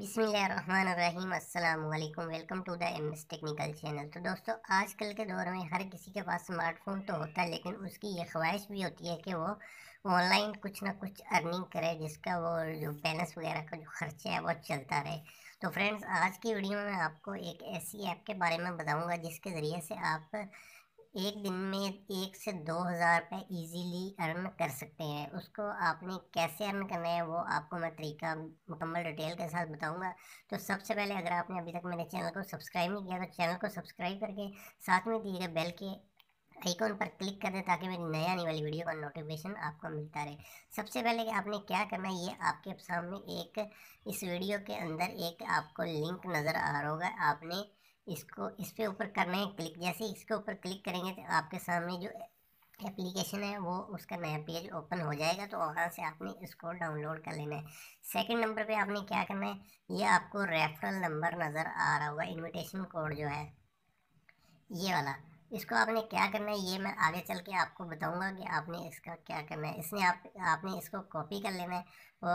बिसमीम अल्लाम welcome to the M S technical channel तो दोस्तों आजकल के दौर में हर किसी के पास स्मार्टफोन तो होता है लेकिन उसकी ये ख्वाहिश भी होती है कि वो ऑनलाइन कुछ ना कुछ अर्निंग करे जिसका वो जो बैलेंस वगैरह का जो खर्चा है वो चलता रहे तो फ्रेंड्स आज की वीडियो में आपको एक ऐसी ऐप के बारे में बताऊँगा जिसके ज़रिए से आप एक दिन में एक से दो हज़ार रुपये ईजीली अर्न कर सकते हैं उसको आपने कैसे अर्न करना है वो आपको मैं तरीका मुकम्मल डिटेल के साथ बताऊंगा तो सबसे पहले अगर आपने अभी तक मेरे चैनल को सब्सक्राइब नहीं किया तो चैनल को सब्सक्राइब करके साथ में दिए गए बेल के आइकॉन पर क्लिक कर दें ताकि मेरी नई आने वाली वीडियो का नोटिफिकेशन आपको मिलता रहे सबसे पहले कि आपने क्या करना है ये आपके सामने एक इस वीडियो के अंदर एक आपको लिंक नज़र आ रहा होगा आपने इसको इस पर ऊपर करना है क्लिक जैसे इसके ऊपर क्लिक करेंगे तो आपके सामने जो एप्लीकेशन है वो उसका नया पेज ओपन हो जाएगा तो वहाँ से आपने इसको डाउनलोड कर लेना है सेकंड नंबर पे आपने क्या करना है ये आपको रेफरल नंबर नज़र आ रहा होगा इनविटेशन कोड जो है ये वाला इसको आपने क्या करना है ये मैं आगे चल के आपको बताऊंगा कि आपने इसका क्या करना है इसने आप आपने इसको कॉपी कर लेना है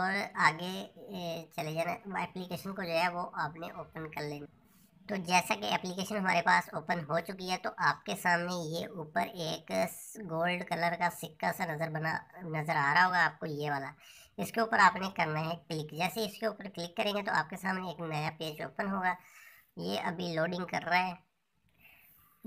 और आगे चले जाना एप्लीकेशन को जो है वो आपने ओपन कर लेना है तो जैसा कि एप्लीकेशन हमारे पास ओपन हो चुकी है तो आपके सामने ये ऊपर एक गोल्ड कलर का सिक्का सा नज़र बना नज़र आ रहा होगा आपको ये वाला इसके ऊपर आपने करना है क्लिक जैसे इसके ऊपर क्लिक करेंगे तो आपके सामने एक नया पेज ओपन होगा ये अभी लोडिंग कर रहा है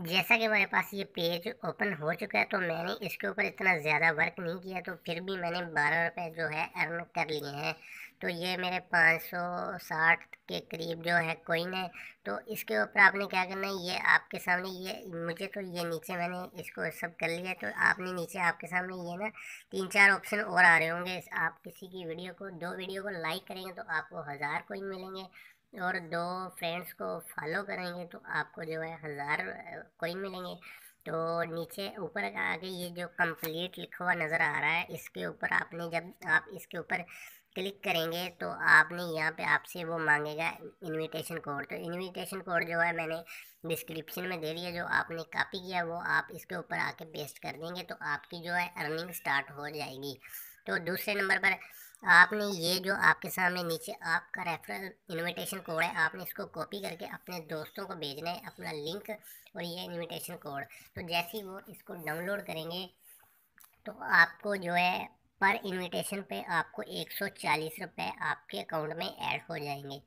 जैसा कि मेरे पास ये पेज ओपन हो चुका है तो मैंने इसके ऊपर इतना ज़्यादा वर्क नहीं किया तो फिर भी मैंने बारह रुपये जो है अर्न कर लिए हैं तो ये मेरे पाँच सौ साठ के करीब जो है कोइन है तो इसके ऊपर आपने क्या करना है ये आपके सामने ये मुझे तो ये नीचे मैंने इसको सब कर लिया तो आपने नीचे आपके सामने ये ना तीन चार ऑप्शन और आ रहे होंगे आप किसी की वीडियो को दो वीडियो को लाइक करेंगे तो आपको हज़ार कोइन मिलेंगे और दो फ्रेंड्स को फॉलो करेंगे तो आपको जो है हज़ार कोइन मिलेंगे तो नीचे ऊपर आगे ये जो कंप्लीट लिखा हुआ नज़र आ रहा है इसके ऊपर आपने जब आप इसके ऊपर क्लिक करेंगे तो आपने यहाँ पे आपसे वो मांगेगा इनविटेशन कोड तो इनविटेशन कोड जो है मैंने डिस्क्रिप्शन में दे दिया जो आपने कॉपी किया वो आप इसके ऊपर आके पेस्ट कर देंगे तो आपकी जो है अर्निंग स्टार्ट हो जाएगी तो दूसरे नंबर पर आपने ये जो आपके सामने नीचे आपका रेफरल इनविटेशन कोड है आपने इसको कॉपी करके अपने दोस्तों को भेजना है अपना लिंक और ये इनविटेशन कोड तो जैसे ही वो इसको डाउनलोड करेंगे तो आपको जो है पर इनविटेशन पे आपको चालीस रुपये आपके अकाउंट में ऐड हो जाएंगे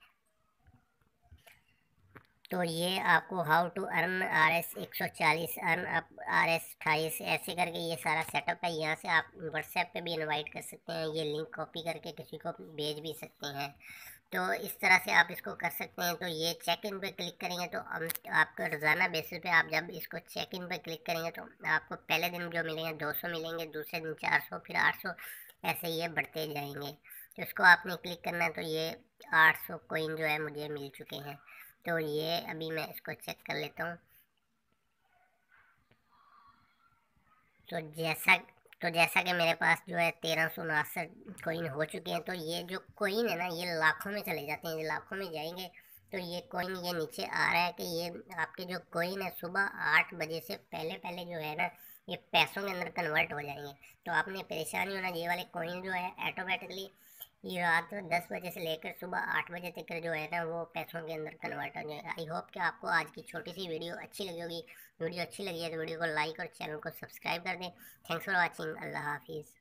तो ये आपको how to earn R S एक सौ चालीस अर्न अप आर एस अट्ठाईस ऐसे करके ये सारा सेटअप है यहाँ से आप व्हाट्सएप पे भी इनवाइट कर सकते हैं ये लिंक कॉपी करके किसी को भेज भी सकते हैं तो इस तरह से आप इसको कर सकते हैं तो ये चेक इन पे क्लिक करेंगे तो आपका रोज़ाना बेसिस पे आप जब इसको चेक इन पे क्लिक करेंगे तो आपको पहले दिन जो मिलेंगे सौ मिलेंगे दूसरे दिन सौ फिर सौ ऐसे ये बढ़ते जाएंगे तो इसको आपने क्लिक करना है तो ये सौ कोइन जो है मुझे मिल चुके हैं तो ये अभी मैं इसको चेक कर लेता हूँ तो जैसा तो जैसा कि मेरे पास जो है तेरह सौ उनासठ कोइन हो चुके हैं तो ये जो कोइन है ना ये लाखों में चले जाते हैं लाखों में जाएंगे तो ये कोइन ये नीचे आ रहा है कि ये आपके जो कोइन है सुबह आठ बजे से पहले पहले जो है ना ये पैसों के अंदर कन्वर्ट हो जाएंगे तो आपने परेशानी होना ये वाले कोइन जो है ऑटोमेटिकली ये रात दस बजे से लेकर सुबह आठ बजे तक जो है ना वो पैसों के अंदर कन्वर्ट हो जाएगा आई होप कि आपको आज की छोटी सी वीडियो अच्छी लगी होगी वीडियो अच्छी लगी है तो वीडियो को लाइक और चैनल को सब्सक्राइब कर दें थैंक्स फॉर वॉचिंग अल्लाह हाफिज़